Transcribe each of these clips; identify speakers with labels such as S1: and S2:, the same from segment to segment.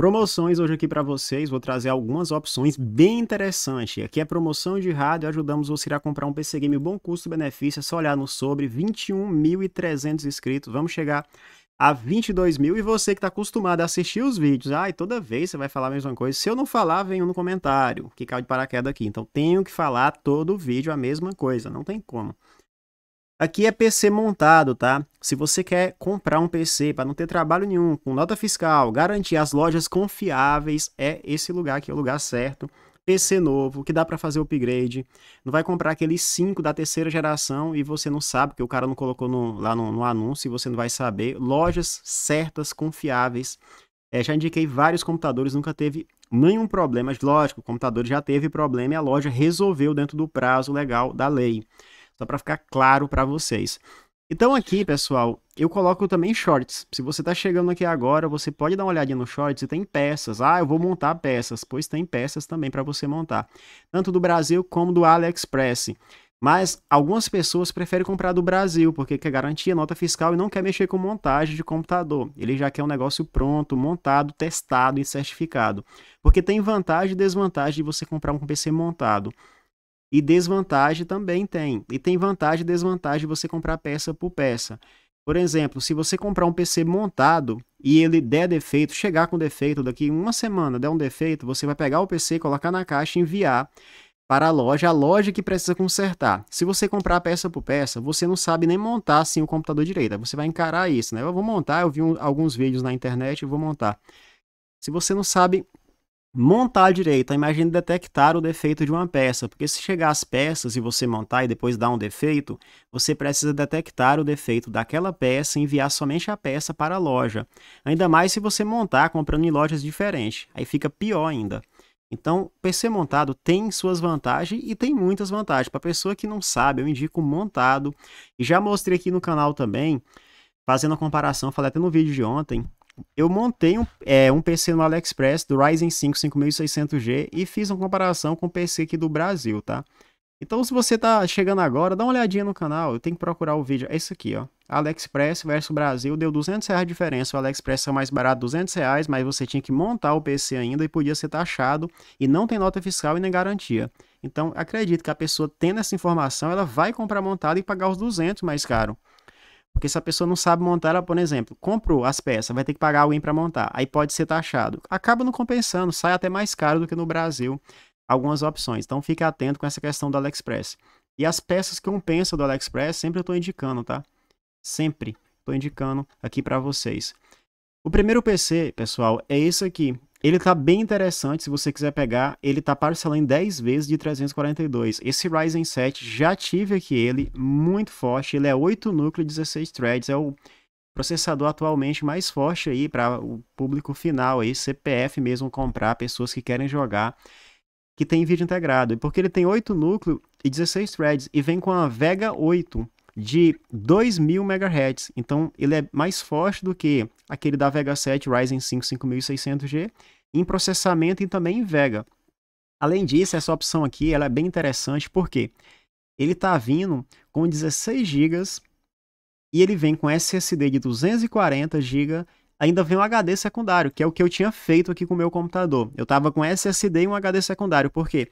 S1: Promoções hoje aqui para vocês, vou trazer algumas opções bem interessantes. Aqui é promoção de rádio, ajudamos você a comprar um PC Game bom custo-benefício, é só olhar no sobre, 21.300 inscritos, vamos chegar a 22 mil. E você que está acostumado a assistir os vídeos, ai, toda vez você vai falar a mesma coisa. Se eu não falar, vem um no comentário, que caiu de paraquedas aqui. Então tenho que falar todo vídeo a mesma coisa, não tem como. Aqui é PC montado, tá? Se você quer comprar um PC para não ter trabalho nenhum, com nota fiscal, garantir as lojas confiáveis, é esse lugar aqui, é o lugar certo. PC novo, que dá para fazer upgrade. Não vai comprar aquele 5 da terceira geração e você não sabe, porque o cara não colocou no, lá no, no anúncio e você não vai saber. Lojas certas, confiáveis. É, já indiquei vários computadores, nunca teve nenhum problema. Lógico, o computador já teve problema e a loja resolveu dentro do prazo legal da lei. Só para ficar claro para vocês. Então aqui, pessoal, eu coloco também shorts. Se você está chegando aqui agora, você pode dar uma olhadinha no shorts e tem peças. Ah, eu vou montar peças. Pois tem peças também para você montar. Tanto do Brasil como do AliExpress. Mas algumas pessoas preferem comprar do Brasil, porque quer garantia, nota fiscal e não quer mexer com montagem de computador. Ele já quer um negócio pronto, montado, testado e certificado. Porque tem vantagem e desvantagem de você comprar um PC montado. E desvantagem também tem. E tem vantagem e desvantagem de você comprar peça por peça. Por exemplo, se você comprar um PC montado e ele der defeito, chegar com defeito daqui uma semana, der um defeito, você vai pegar o PC, colocar na caixa e enviar para a loja, a loja que precisa consertar. Se você comprar peça por peça, você não sabe nem montar assim o computador direito. Você vai encarar isso, né? Eu vou montar, eu vi um, alguns vídeos na internet, eu vou montar. Se você não sabe montar direito, a imagem detectar o defeito de uma peça, porque se chegar às peças e você montar e depois dar um defeito, você precisa detectar o defeito daquela peça e enviar somente a peça para a loja. Ainda mais se você montar comprando em lojas diferentes, aí fica pior ainda. Então, PC montado tem suas vantagens e tem muitas vantagens. Para pessoa que não sabe, eu indico montado. E já mostrei aqui no canal também, fazendo a comparação, falei até no vídeo de ontem, eu montei um, é, um PC no AliExpress do Ryzen 5 5600G e fiz uma comparação com o PC aqui do Brasil, tá? Então, se você tá chegando agora, dá uma olhadinha no canal, eu tenho que procurar o vídeo, é isso aqui, ó. AliExpress versus Brasil deu 200 reais de diferença. O AliExpress é mais barato, 200 reais, mas você tinha que montar o PC ainda e podia ser taxado e não tem nota fiscal e nem garantia. Então, acredito que a pessoa tendo essa informação, ela vai comprar montado e pagar os 200 mais caro. Porque se a pessoa não sabe montar, ela, por exemplo, comprou as peças, vai ter que pagar alguém para montar, aí pode ser taxado. Acaba não compensando, sai até mais caro do que no Brasil algumas opções. Então fique atento com essa questão do AliExpress. E as peças que compensam do AliExpress, sempre eu estou indicando, tá? Sempre estou indicando aqui para vocês. O primeiro PC, pessoal, é esse aqui, ele tá bem interessante, se você quiser pegar, ele tá parcelando 10 vezes de 342. Esse Ryzen 7, já tive aqui ele, muito forte, ele é 8 núcleos, 16 threads, é o processador atualmente mais forte aí para o público final aí, CPF mesmo comprar, pessoas que querem jogar, que tem vídeo integrado. E porque ele tem 8 núcleos e 16 threads e vem com a Vega 8, de 2000 MHz. Então ele é mais forte do que aquele da Vega 7 Ryzen 5 5600G em processamento e também em Vega. Além disso, essa opção aqui ela é bem interessante porque ele está vindo com 16 GB e ele vem com SSD de 240 GB, ainda vem um HD secundário, que é o que eu tinha feito aqui com o meu computador. Eu estava com SSD e um HD secundário, por quê?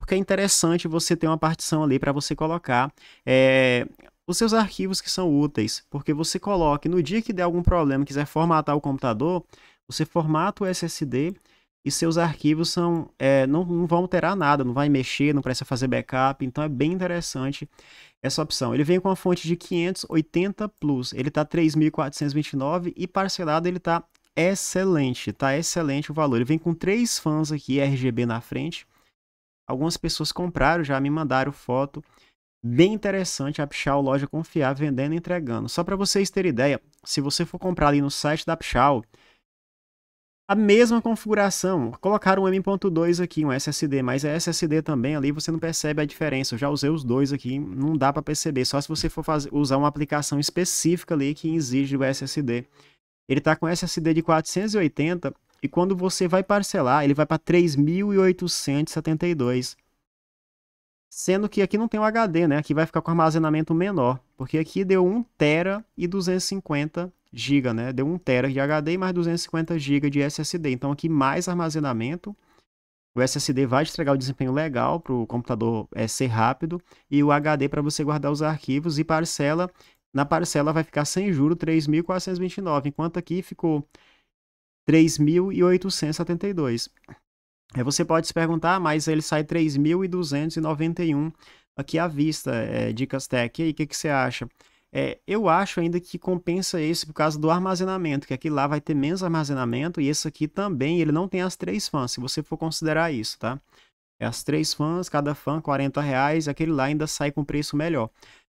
S1: Porque é interessante você ter uma partição ali para você colocar é, os seus arquivos que são úteis, porque você coloque no dia que der algum problema, quiser formatar o computador, você formata o SSD e seus arquivos são é, não, não, vão alterar nada, não vai mexer, não precisa fazer backup, então é bem interessante essa opção. Ele vem com a fonte de 580 Plus, ele está 3.429 e parcelado ele está excelente, está excelente o valor. Ele vem com três fãs aqui RGB na frente. Algumas pessoas compraram, já me mandaram foto Bem interessante a Pichal Loja Confiar vendendo e entregando. Só para vocês terem ideia, se você for comprar ali no site da Pichal, a mesma configuração. colocar um M.2 aqui, um SSD, mas é SSD também, ali você não percebe a diferença. Eu já usei os dois aqui, não dá para perceber, só se você for fazer, usar uma aplicação específica ali que exige o SSD. Ele está com SSD de 480 e quando você vai parcelar, ele vai para 3.872. Sendo que aqui não tem o HD, né? Aqui vai ficar com armazenamento menor, porque aqui deu 1 tera e 250 GB, né? Deu 1 tera de HD e mais 250 GB de SSD. Então aqui mais armazenamento. O SSD vai entregar o desempenho legal para o computador é, ser rápido e o HD para você guardar os arquivos e parcela. Na parcela vai ficar sem juro 3.429, enquanto aqui ficou 3.872. Você pode se perguntar, mas ele sai 3.291 aqui à vista, é, Dicas Tech. E aí, o que, que você acha? É, eu acho ainda que compensa esse por causa do armazenamento, que aqui lá vai ter menos armazenamento e esse aqui também, ele não tem as três fãs, se você for considerar isso, tá? É as três fãs, cada fã 40 reais, aquele lá ainda sai com preço melhor.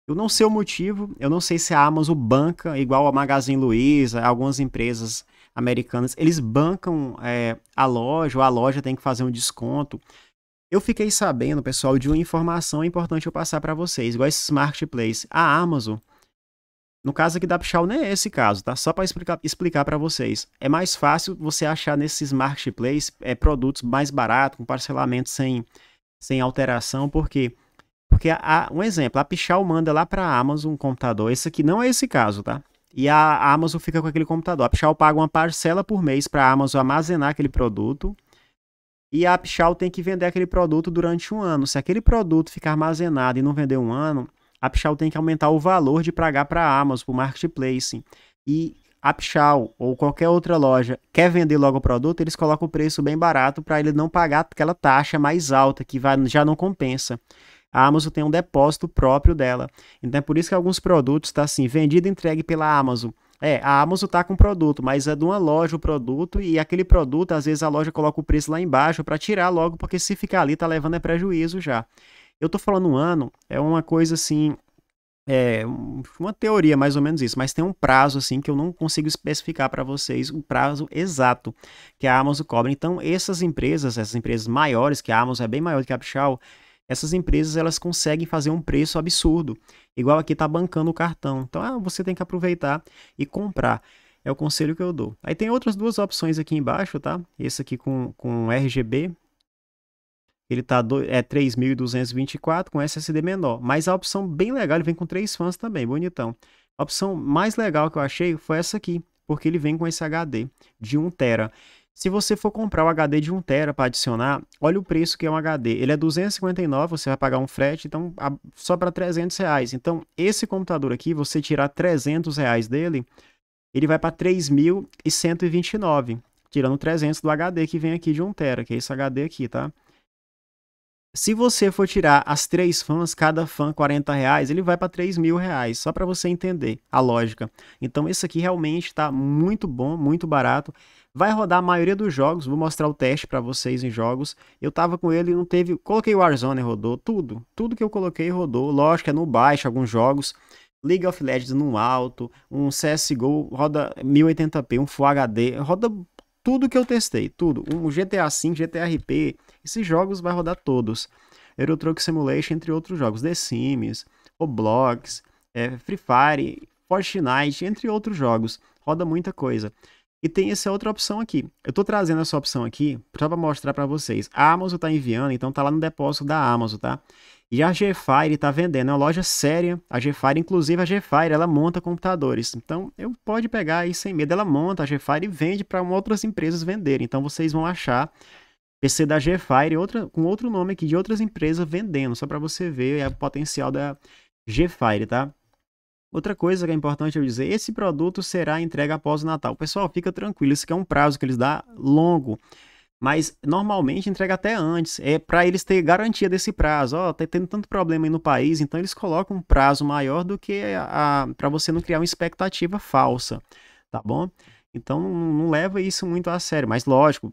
S1: Eu não sei o motivo, eu não sei se a Amazon banca, igual a Magazine Luiza, algumas empresas americanas, eles bancam é, a loja, ou a loja tem que fazer um desconto. Eu fiquei sabendo, pessoal, de uma informação importante eu passar para vocês, igual esses marketplaces. A Amazon, no caso aqui da Pichal, não é esse caso, tá? Só para explicar explicar para vocês. É mais fácil você achar nesses marketplaces é, produtos mais baratos, com parcelamento sem, sem alteração, porque porque a, um exemplo, a Pichal manda lá para a Amazon um computador. Esse aqui não é esse caso, tá? e a Amazon fica com aquele computador. A Pichal paga uma parcela por mês para a Amazon armazenar aquele produto e a Pichal tem que vender aquele produto durante um ano. Se aquele produto ficar armazenado e não vender um ano, a Pichal tem que aumentar o valor de pagar para a Amazon, para o marketplace. E a Pichal ou qualquer outra loja quer vender logo o produto, eles colocam o preço bem barato para ele não pagar aquela taxa mais alta que vai, já não compensa a Amazon tem um depósito próprio dela. Então é por isso que alguns produtos estão tá assim, vendido e entregue pela Amazon. É, a Amazon tá com produto, mas é de uma loja o produto e aquele produto, às vezes a loja coloca o preço lá embaixo para tirar logo, porque se ficar ali tá levando é prejuízo já. Eu tô falando um ano, é uma coisa assim, é uma teoria mais ou menos isso, mas tem um prazo assim que eu não consigo especificar para vocês um prazo exato que a Amazon cobra. Então, essas empresas, essas empresas maiores, que a Amazon é bem maior do que a Pichal, essas empresas elas conseguem fazer um preço absurdo. Igual aqui tá bancando o cartão. Então ah, você tem que aproveitar e comprar. É o conselho que eu dou. Aí tem outras duas opções aqui embaixo, tá? Esse aqui com, com RGB, ele tá do, é 3.224 com SSD menor. Mas a opção bem legal, ele vem com três fãs também, bonitão. A opção mais legal que eu achei foi essa aqui, porque ele vem com esse HD de 1 tera. Se você for comprar o HD de 1TB para adicionar, olha o preço que é um HD. Ele é 259, você vai pagar um frete, então só para 300 reais. Então, esse computador aqui, você tirar 300 reais dele, ele vai para 3.129, tirando 300 do HD que vem aqui de 1TB, que é esse HD aqui, tá? Se você for tirar as três fãs, cada fã 40 reais, ele vai para 3 mil reais, só para você entender a lógica. Então, esse aqui realmente está muito bom, muito barato. Vai rodar a maioria dos jogos, vou mostrar o teste para vocês em jogos. Eu tava com ele e não teve, coloquei o Warzone rodou tudo, tudo que eu coloquei rodou. Lógico, é no baixo alguns jogos. League of Legends no alto, um CS:GO roda 1080p, um Full HD, roda tudo que eu testei, tudo. Um GTA V, GTA RP, esses jogos vai rodar todos. Euro Truck Simulation, entre outros jogos, The Sims, Roblox, é, Free Fire, Fortnite, entre outros jogos. Roda muita coisa. E tem essa outra opção aqui. Eu estou trazendo essa opção aqui só para mostrar para vocês. A Amazon está enviando, então está lá no depósito da Amazon, tá? E a Gefire está vendendo, é uma loja séria. A Gefire, inclusive a Gefire, ela monta computadores. Então, eu pode pegar aí sem medo. Ela monta a Gefire e vende para outras empresas venderem. Então, vocês vão achar PC da Gefire outra, com outro nome aqui de outras empresas vendendo, só para você ver o potencial da Gefire, tá? Outra coisa que é importante eu dizer, esse produto será entregue após o Natal. Pessoal, fica tranquilo, isso aqui é um prazo que eles dão longo. Mas normalmente entrega até antes, é para eles ter garantia desse prazo. Ó, oh, tá tendo tanto problema aí no país, então eles colocam um prazo maior do que a, para você não criar uma expectativa falsa, tá bom? Então não, não leva isso muito a sério, mas lógico,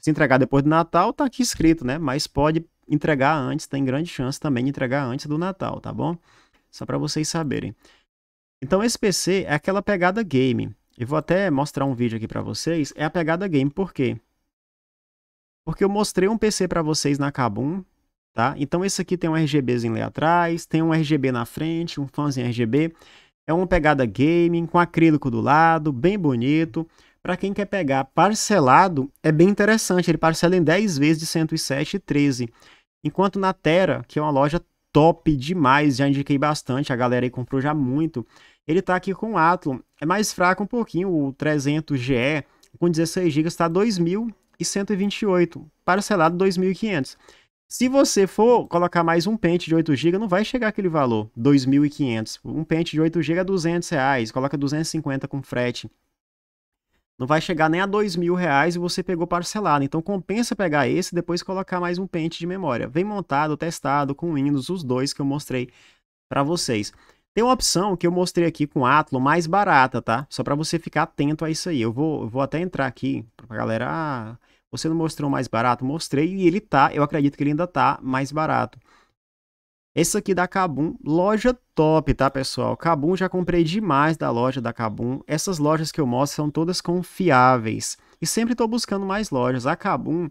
S1: se entregar depois do Natal tá aqui escrito, né? Mas pode entregar antes, tem grande chance também de entregar antes do Natal, tá bom? Só para vocês saberem. Então esse PC é aquela pegada game. Eu vou até mostrar um vídeo aqui para vocês. É a pegada game, por quê? Porque eu mostrei um PC para vocês na Kabum, tá? Então esse aqui tem um RGBzinho ali atrás, tem um RGB na frente, um fãzinho RGB. É uma pegada gaming, com acrílico do lado, bem bonito. Para quem quer pegar parcelado, é bem interessante. Ele parcela em 10 vezes de 107,13. Enquanto na Terra, que é uma loja top demais, já indiquei bastante, a galera aí comprou já muito. Ele tá aqui com o Atom, é mais fraco um pouquinho, o 300 GE com 16 GB tá 2.128, parcelado 2.500. Se você for colocar mais um pente de 8 GB, não vai chegar aquele valor, 2.500. Um pente de 8 GB é 200 reais, coloca 250 com frete não vai chegar nem a dois mil reais e você pegou parcelado. Então compensa pegar esse e depois colocar mais um pente de memória. Vem montado, testado, com Windows, os dois que eu mostrei para vocês. Tem uma opção que eu mostrei aqui com Atlo, mais barata, tá? Só para você ficar atento a isso aí. Eu vou, eu vou até entrar aqui pra galera... Ah, você não mostrou mais barato? Mostrei e ele tá, eu acredito que ele ainda tá mais barato. Esse aqui da Kabum, loja top, tá, pessoal? Kabum, já comprei demais da loja da Kabum. Essas lojas que eu mostro são todas confiáveis. E sempre estou buscando mais lojas. A Kabum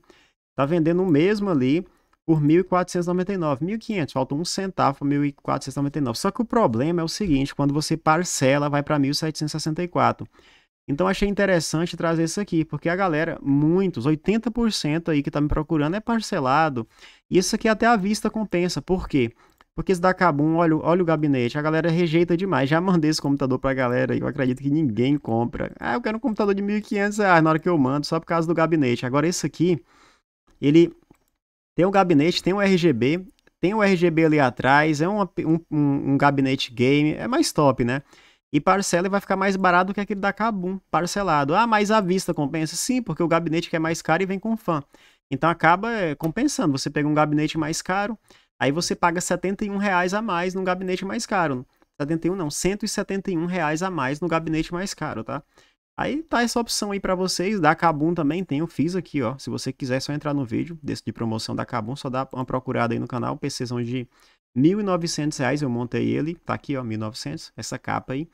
S1: tá vendendo o mesmo ali por 1.499, 1.500, falta um centavo para 1.499. Só que o problema é o seguinte, quando você parcela, vai para 1.764. Então achei interessante trazer isso aqui, porque a galera, muitos, 80% aí que está me procurando é parcelado. E isso aqui até à vista compensa, por quê? Porque esse dá Cabum, olha, olha o gabinete, a galera rejeita demais. Já mandei esse computador pra galera e eu acredito que ninguém compra. Ah, eu quero um computador de 1.500 reais na hora que eu mando, só por causa do gabinete. Agora esse aqui, ele tem um gabinete, tem um RGB, tem um RGB ali atrás, é um, um, gabinete game, é mais top, né? E parcela e vai ficar mais barato do que aquele da Cabum parcelado. Ah, mas à vista compensa? Sim, porque o gabinete que é mais caro e vem com fã. Então acaba é, compensando, você pega um gabinete mais caro Aí você paga 71 reais a mais no gabinete mais caro. 71 não, 171 reais a mais no gabinete mais caro, tá? Aí tá essa opção aí para vocês, da Kabum também tem, eu fiz aqui, ó. Se você quiser, é só entrar no vídeo desse de promoção da Kabum, só dá uma procurada aí no canal, PCzão de R$ 1.900, eu montei ele, tá aqui, ó, 1.900, essa capa aí.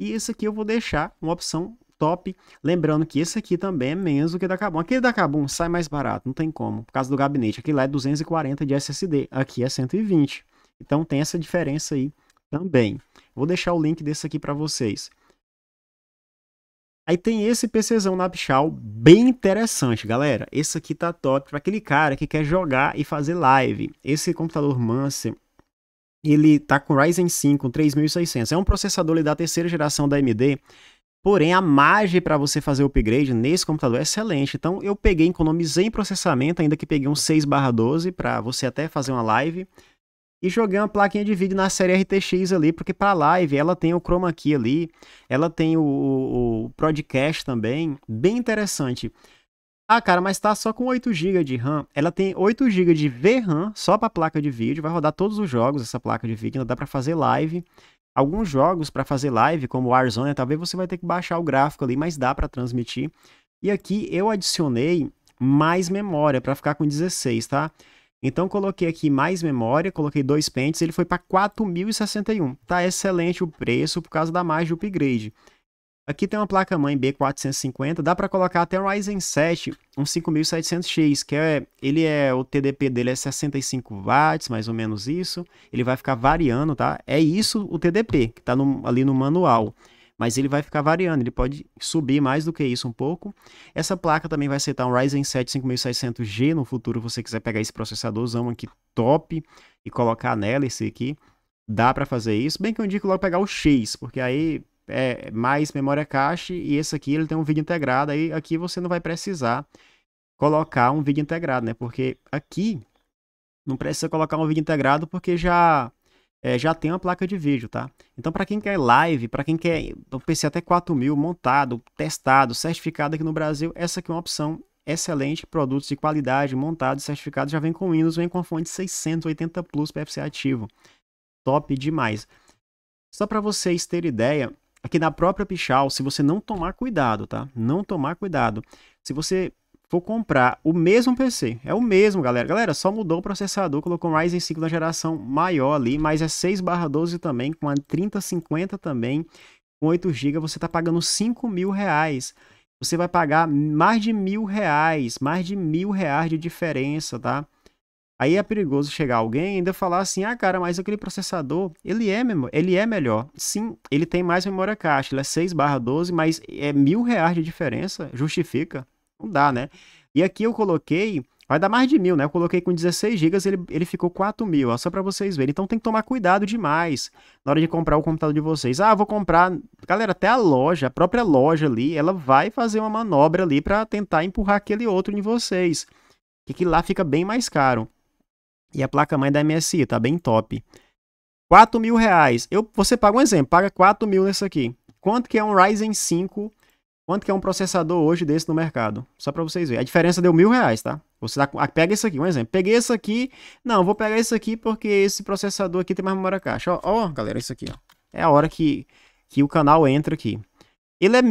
S1: E esse aqui eu vou deixar uma opção top. Lembrando que esse aqui também é menos do que da Kabum. Aquele da Kabum sai mais barato, não tem como, por causa do gabinete. Aqui lá é 240 de SSD, aqui é 120. Então tem essa diferença aí também. Vou deixar o link desse aqui para vocês. Aí tem esse PCzão na Pichal, bem interessante, galera. Esse aqui tá top para aquele cara que quer jogar e fazer live. Esse computador Mancer, ele tá com Ryzen 5 3600. É um processador é da terceira geração da AMD Porém, a margem para você fazer o upgrade nesse computador é excelente. Então, eu peguei, economizei em processamento, ainda que peguei um 6/12 para você até fazer uma live. E joguei uma plaquinha de vídeo na série RTX ali, porque para live ela tem o Chroma Key ali, ela tem o, o, o também, bem interessante. Ah, cara, mas tá só com 8 GB de RAM. Ela tem 8 GB de VRAM só para placa de vídeo, vai rodar todos os jogos essa placa de vídeo, ainda dá para fazer live. Alguns jogos para fazer live, como Warzone, talvez você vai ter que baixar o gráfico ali, mas dá para transmitir. E aqui eu adicionei mais memória para ficar com 16, tá? Então coloquei aqui mais memória, coloquei dois pentes, ele foi para 4061. Tá excelente o preço por causa da margem de upgrade. Aqui tem uma placa-mãe B450, dá para colocar até o Ryzen 7, um 5700X, que é, ele é, o TDP dele é 65 watts, mais ou menos isso, ele vai ficar variando, tá? É isso o TDP, que tá no, ali no manual, mas ele vai ficar variando, ele pode subir mais do que isso um pouco. Essa placa também vai aceitar um Ryzen 7 5600G no futuro, Se você quiser pegar esse processadorzão aqui top e colocar nela esse aqui, dá para fazer isso, bem que eu indico logo pegar o X, porque aí é, mais memória cache e esse aqui ele tem um vídeo integrado, aí aqui você não vai precisar colocar um vídeo integrado, né? Porque aqui não precisa colocar um vídeo integrado porque já é, já tem uma placa de vídeo, tá? Então, para quem quer live, para quem quer um então, PC até 4000 montado, testado, certificado aqui no Brasil, essa aqui é uma opção excelente, produtos de qualidade, montado certificado já vem com Windows, vem com fonte 680 Plus PFC ativo. Top demais. Só para vocês terem ideia, aqui é na própria Pichal, se você não tomar cuidado, tá? Não tomar cuidado. Se você for comprar o mesmo PC, é o mesmo, galera. Galera, só mudou o processador, colocou um Ryzen 5 da geração maior ali, mas é 6/12 também, com a 3050 também, com 8 GB, você tá pagando 5 mil reais. Você vai pagar mais de mil reais, mais de mil reais de diferença, tá? Aí é perigoso chegar alguém e ainda falar assim: "Ah, cara, mas aquele processador, ele é, ele é melhor". Sim, ele tem mais memória caixa, ele é 6/12, mas é mil reais de diferença, justifica? Não dá, né? E aqui eu coloquei Vai dar mais de mil, né? Eu coloquei com 16 GB, ele, ele ficou 4 mil, só para vocês verem. Então tem que tomar cuidado demais na hora de comprar o computador de vocês. Ah, vou comprar. Galera, até a loja, a própria loja ali, ela vai fazer uma manobra ali para tentar empurrar aquele outro em vocês. que lá fica bem mais caro. E a placa-mãe da MSI, tá bem top. 4 mil reais. Eu, você paga um exemplo, paga 4 mil nesse aqui. Quanto que é um Ryzen 5? Quanto que é um processador hoje desse no mercado? Só para vocês verem. A diferença deu mil reais, tá? Você dá, ah, pega esse aqui, um exemplo. Peguei esse aqui. Não, vou pegar esse aqui porque esse processador aqui tem mais memória caixa. Ó, ó galera, isso aqui, ó. É a hora que, que o canal entra aqui. Ele é R$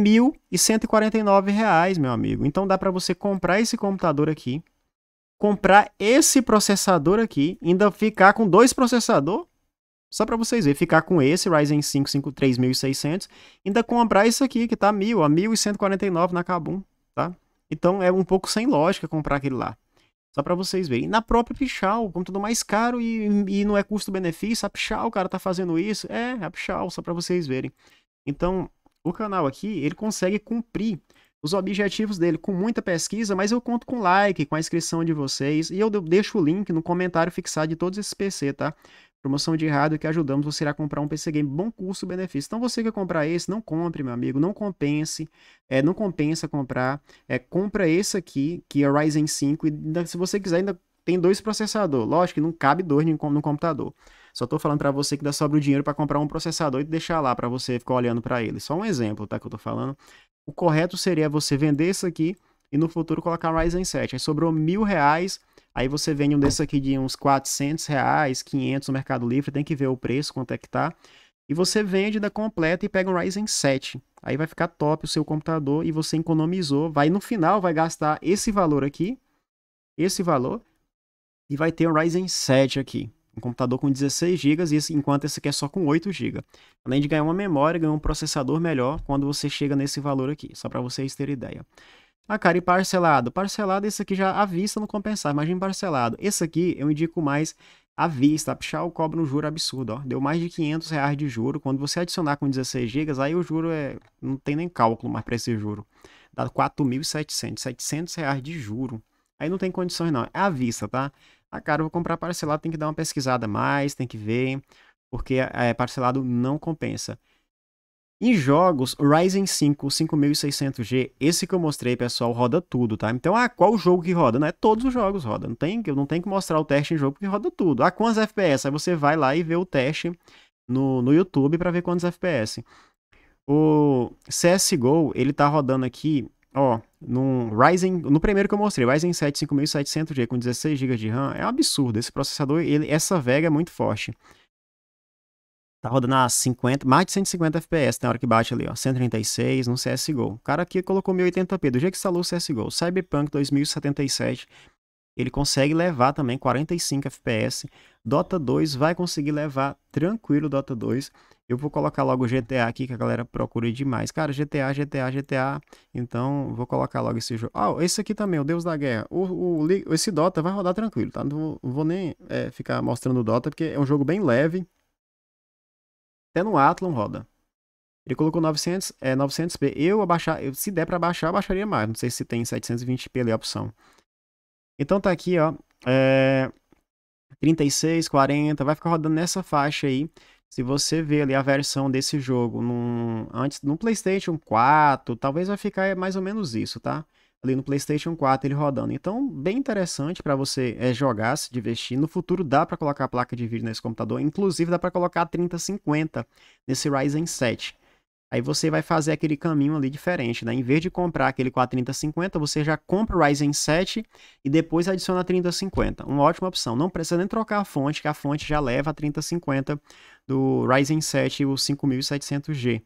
S1: 1.149, meu amigo. Então dá para você comprar esse computador aqui comprar esse processador aqui, ainda ficar com dois processador, só para vocês verem, ficar com esse Ryzen 5 53600, ainda comprar isso aqui que tá mil a 1149 na Kabum, tá? Então é um pouco sem lógica comprar aquele lá. Só para vocês verem. E na própria Pichal, como tudo mais caro e, e não é custo-benefício, a Pichal, o cara tá fazendo isso. É, a Pichal, só para vocês verem. Então, o canal aqui, ele consegue cumprir os objetivos dele com muita pesquisa, mas eu conto com like, com a inscrição de vocês. E eu deixo o link no comentário fixado de todos esses PC, tá? Promoção de rádio que ajudamos você a comprar um PC Game. Bom custo, benefício. Então você quer comprar esse, não compre, meu amigo. Não compense. É, não compensa comprar. É, compra esse aqui, que é Ryzen 5. E ainda, se você quiser, ainda tem dois processadores. Lógico que não cabe dois no computador. Só tô falando para você que dá sobra o dinheiro para comprar um processador e deixar lá para você ficar olhando para ele. Só um exemplo, tá? Que eu tô falando o correto seria você vender isso aqui e no futuro colocar Ryzen 7. Aí sobrou mil reais, aí você vende um desses aqui de uns 400 reais, 500 no Mercado Livre, tem que ver o preço, quanto é que tá. E você vende da completa e pega um Ryzen 7. Aí vai ficar top o seu computador e você economizou. Vai no final, vai gastar esse valor aqui, esse valor, e vai ter um Ryzen 7 aqui um computador com 16 GB, enquanto esse aqui é só com 8 GB. Além de ganhar uma memória, ganhar um processador melhor quando você chega nesse valor aqui, só para vocês terem ideia. Ah, cara, e parcelado? Parcelado, esse aqui já à vista não compensar, imagina parcelado. Esse aqui eu indico mais à vista, a Pichal cobra um juro absurdo, ó. Deu mais de 500 reais de juro. Quando você adicionar com 16 GB, aí o juro é... não tem nem cálculo mais para esse juro. Dá 4.700, 700 reais de juro. Aí não tem condições não, é à vista, tá? Ah, cara, eu vou comprar parcelado, tem que dar uma pesquisada mais, tem que ver, porque é, parcelado não compensa. Em jogos, Ryzen 5 5600G, esse que eu mostrei, pessoal, roda tudo, tá? Então, ah, qual jogo que roda? Não é todos os jogos roda, não tem, não tem que mostrar o teste em jogo porque roda tudo. Ah, quantos FPS? Aí você vai lá e vê o teste no, no YouTube para ver quantos FPS. O CSGO, ele tá rodando aqui, ó, num Ryzen, no primeiro que eu mostrei, Ryzen 7 5700G com 16 GB de RAM, é um absurdo. Esse processador, ele, essa Vega é muito forte. Tá rodando a 50, mais de 150 FPS, tem hora que bate ali, ó, 136 no CSGO. O cara aqui colocou 1080p, do jeito que instalou o CSGO, Cyberpunk 2077, ele consegue levar também 45 FPS. Dota 2 vai conseguir levar tranquilo Dota 2. Eu vou colocar logo GTA aqui, que a galera procura demais. Cara, GTA, GTA, GTA. Então, vou colocar logo esse jogo. Ah, esse aqui também, o Deus da Guerra. O, o esse Dota vai rodar tranquilo, tá? Não vou, nem é, ficar mostrando o Dota, porque é um jogo bem leve. Até no Atlon roda. Ele colocou 900, é, 900p. Eu abaixar, eu, se der para baixar, eu baixaria mais. Não sei se tem 720p ali a opção. Então tá aqui, ó. É, 36, 40, vai ficar rodando nessa faixa aí se você vê ali a versão desse jogo num, antes no PlayStation 4, talvez vai ficar é mais ou menos isso, tá? Ali no PlayStation 4 ele rodando. Então, bem interessante para você é, jogar, se divertir. No futuro dá para colocar a placa de vídeo nesse computador, inclusive dá para colocar a 3050 nesse Ryzen 7. Aí você vai fazer aquele caminho ali diferente, né? Em vez de comprar aquele com a 3050, você já compra o Ryzen 7 e depois adiciona a 3050. Uma ótima opção. Não precisa nem trocar a fonte, que a fonte já leva a 3050 do Ryzen 7 o 5700G.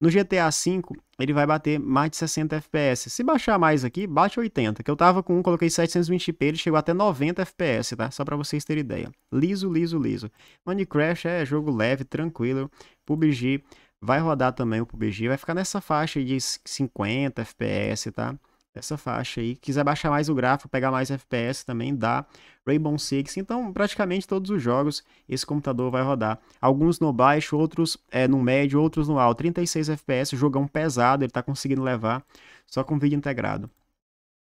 S1: No GTA V, ele vai bater mais de 60 FPS. Se baixar mais aqui, bate 80, que eu tava com um, coloquei 720p, ele chegou até 90 FPS, tá? Só pra vocês terem ideia. Liso, liso, liso. Minecraft é jogo leve, tranquilo. PUBG Vai rodar também o PUBG, vai ficar nessa faixa de 50 FPS, tá? Essa faixa aí. Quiser baixar mais o gráfico, pegar mais FPS também dá. Rainbow Six, então praticamente todos os jogos esse computador vai rodar. Alguns no baixo, outros é, no médio, outros no alto. 36 FPS, jogão pesado, ele tá conseguindo levar só com vídeo integrado.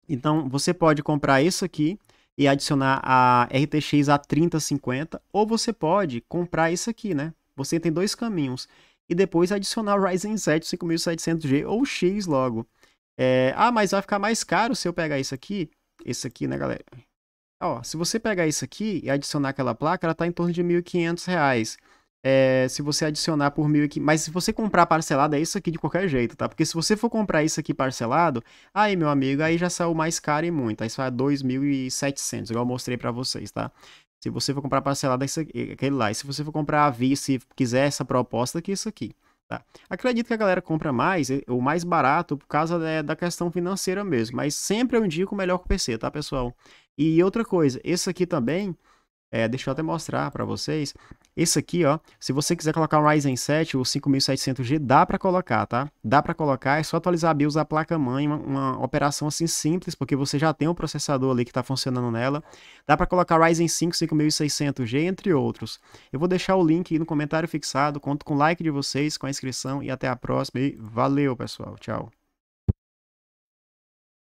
S1: Então você pode comprar isso aqui e adicionar a RTX A3050 ou você pode comprar isso aqui, né? Você tem dois caminhos e depois adicionar o Ryzen 7 5700G ou X logo. É, ah, mas vai ficar mais caro se eu pegar isso aqui? Esse aqui, né, galera? Ó, se você pegar isso aqui e adicionar aquela placa, ela tá em torno de R$ 1.500. É, se você adicionar por mil aqui, mas se você comprar parcelado, é isso aqui de qualquer jeito, tá? Porque se você for comprar isso aqui parcelado, aí, meu amigo, aí já saiu mais caro e muito. Aí sai é 2.700, igual eu mostrei para vocês, tá? Se você for comprar parcelado, é aquele lá. E se você for comprar a vista, se quiser essa proposta, que é isso aqui. Tá? Acredito que a galera compra mais, eh, o mais barato, por causa da, da questão financeira mesmo. Mas sempre eu indico o melhor PC, tá, pessoal? E outra coisa, esse aqui também é, deixa eu até mostrar para vocês. Esse aqui, ó, se você quiser colocar um Ryzen 7 ou 5700G, dá para colocar, tá? Dá para colocar, é só atualizar a BIOS da placa-mãe, uma, uma, operação assim simples, porque você já tem um processador ali que está funcionando nela. Dá para colocar Ryzen 5 5600G, entre outros. Eu vou deixar o link aí no comentário fixado, conto com o like de vocês, com a inscrição e até a próxima. E valeu, pessoal. Tchau.